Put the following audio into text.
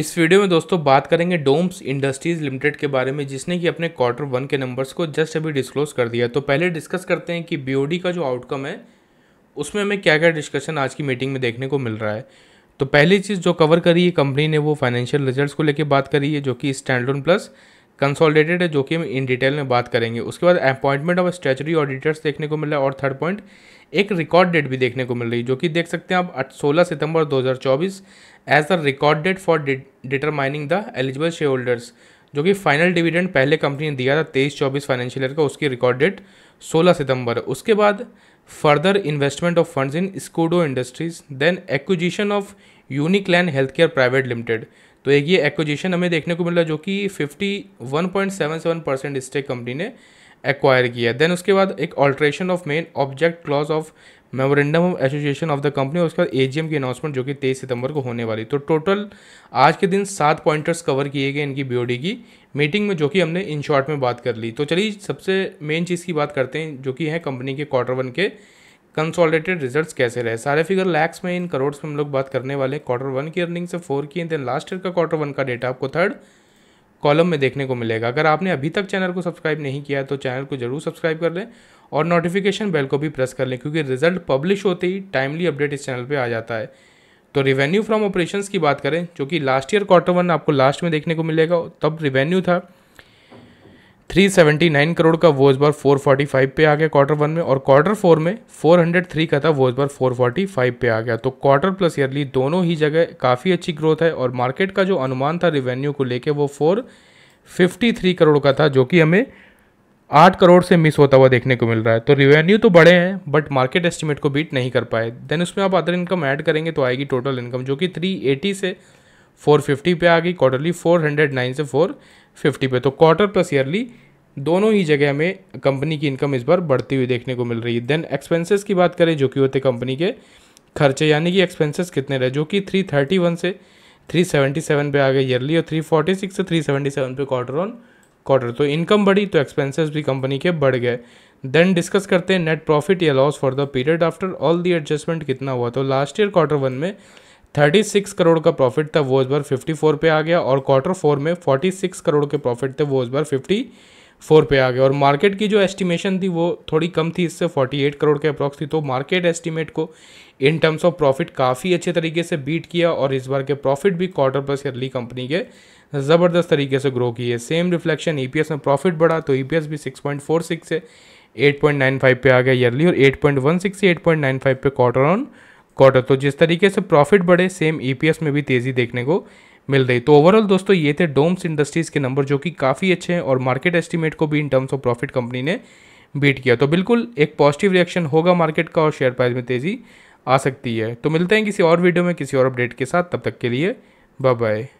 इस वीडियो में दोस्तों बात करेंगे डोम्स इंडस्ट्रीज लिमिटेड के बारे में जिसने कि अपने क्वार्टर वन के नंबर्स को जस्ट अभी डिस्क्लोज कर दिया तो पहले डिस्कस करते हैं कि बीओडी का जो आउटकम है उसमें हमें क्या क्या डिस्कशन आज की मीटिंग में देखने को मिल रहा है तो पहली चीज़ जो कवर करी है कंपनी ने वो फाइनेंशियल रिजल्ट को लेकर बात करी है जो कि स्टैंड प्लस कंसोलिडेटेड है जो कि हम इन डिटेल में बात करेंगे उसके बाद अपॉइंटमेंट ऑफ स्टेचरी ऑडिटर्स देखने को मिल रहा है और थर्ड पॉइंट एक रिकॉर्ड डेट भी देखने को मिल रही जो कि देख सकते हैं आप 16 सितंबर 2024 as the record date for determining the eligible shareholders जो कि फाइनल डिविडेंड पहले कंपनी ने दिया था तेईस चौबीस फाइनेंशियल ईयर का उसकी रिकॉर्ड डेट सोलह सितंबर उसके बाद further investment of funds in Scudo industries then acquisition of unique land health care private limited तो एक ये एक्विजिशन हमें देखने को मिला जो कि fifty one point seven seven percent stake company ने एक्वायर किया देन उसके बाद एक alteration of main object clause of memorandum of association of the company और उसके बाद एजीएम की अनाउंसमेंट जो कि तेईस सितंबर को होने वाली तो टोटल आज के दिन सात पॉइंटर्स कवर किए गए इनकी बीओडी की मीटिंग में जो कि हमने इन शॉर्ट में बात कर ली तो चलिए सबसे मेन चीज़ की बात करते हैं जो कि है कंपनी के क्वार्टर वन के कंसोलिडेटेड रिजल्ट्स कैसे रहे सारे फिगर लैक्स में इन करोड़ में हम लोग बात करने वाले क्वार्टर वन की अर्निंग से फोर की देन लास्ट ईयर का क्वार्टर वन का डेटा आपको थर्ड कॉलम में देखने को मिलेगा अगर आपने अभी तक चैनल को सब्सक्राइब नहीं किया तो चैनल को जरूर सब्सक्राइब कर लें और नोटिफिकेशन बेल को भी प्रेस कर लें क्योंकि रिजल्ट पब्लिश होते ही टाइमली अपडेट इस चैनल पर आ जाता है तो रिवेन्यू फ्रॉम ऑपरेशंस की बात करें जो कि लास्ट ईयर क्वार्टर वन आपको लास्ट में देखने को मिलेगा तब रिवेन्यू था 379 करोड़ का वो इस बार 445 पे आ गया क्वार्टर वन में और क्वार्टर फोर में 403 का था वो इस बार 445 पे आ गया तो क्वार्टर प्लस ईयरली दोनों ही जगह काफ़ी अच्छी ग्रोथ है और मार्केट का जो अनुमान था रिवेन्यू को लेके वो 453 करोड़ का था जो कि हमें आठ करोड़ से मिस होता हुआ देखने को मिल रहा है तो रिवेन्यू तो बड़े हैं बट मार्केट एस्टिमेट को बीट नहीं कर पाए देन उसमें आप अदर इनकम ऐड करेंगे तो आएगी टोटल इनकम जो कि थ्री से 450 पे आ गई क्वार्टरली 409 से फोर फिफ्टी पे तो क्वार्टर प्लस ईयरली दोनों ही जगह में कंपनी की इनकम इस बार बढ़ती हुई देखने को मिल रही है देन एक्सपेंसेस की बात करें जो कि होते कंपनी के खर्चे यानी कि एक्सपेंसेस कितने रहे जो कि थ्री थर्टी वन से थ्री सेवेंटी सेवन पे आ गए ईयरली और थ्री फोर्टी सिक्स से थ्री सेवेंटी सेवन पे क्वार्टर ऑन क्वार्टर तो इनकम बढ़ी तो एक्सपेंसेस भी कंपनी के बढ़ गए देन डिस्कस करते हैं नेट प्रॉफिट या loss for the period after all the adjustment कितना हुआ तो लास्ट ईयर क्वार्टर वन में थर्टी सिक्स करोड़ का प्रॉफिट था वो इस बार फिफ्टी फोर पे आ गया और क्वार्टर फोर में फोर्टी सिक्स करोड़ के प्रॉफिट थे वो इस बार फिफ्टी फोर पे आ गया और मार्केट की जो एस्टिमेशन थी वो थोड़ी कम थी इससे फोर्टी एट करोड़ के अप्रॉक्स थी तो मार्केट एस्टिमेट को इन टर्म्स ऑफ प्रॉफिट काफ़ी अच्छे तरीके से बीट किया और इस बार के प्रॉफिट भी क्वार्टर प्लस ईयरली कंपनी के ज़बरदस्त तरीके से ग्रो किए सेम रिफ्लेक्शन ई में प्रॉफिट बढ़ा तो ई e भी सिक्स पॉइंट फोर सिक्स है एट पॉइंट नाइन फाइव पे आ गया ईयरली और eight point one six eight point nine five पे क्वार्टर ऑन क्वार्टर तो जिस तरीके से प्रॉफिट बढ़े सेम ईपीएस e में भी तेज़ी देखने को मिल रही तो ओवरऑल दोस्तों ये थे डोम्स इंडस्ट्रीज़ के नंबर जो कि काफ़ी अच्छे हैं और मार्केट एस्टिमेट को भी in terms of profit company ने बीट किया तो बिल्कुल एक पॉजिटिव रिएक्शन होगा मार्केट का और शेयर प्राइस में तेज़ी आ सकती है तो मिलते हैं किसी और वीडियो में किसी और अपडेट के साथ तब तक के लिए बाय बाय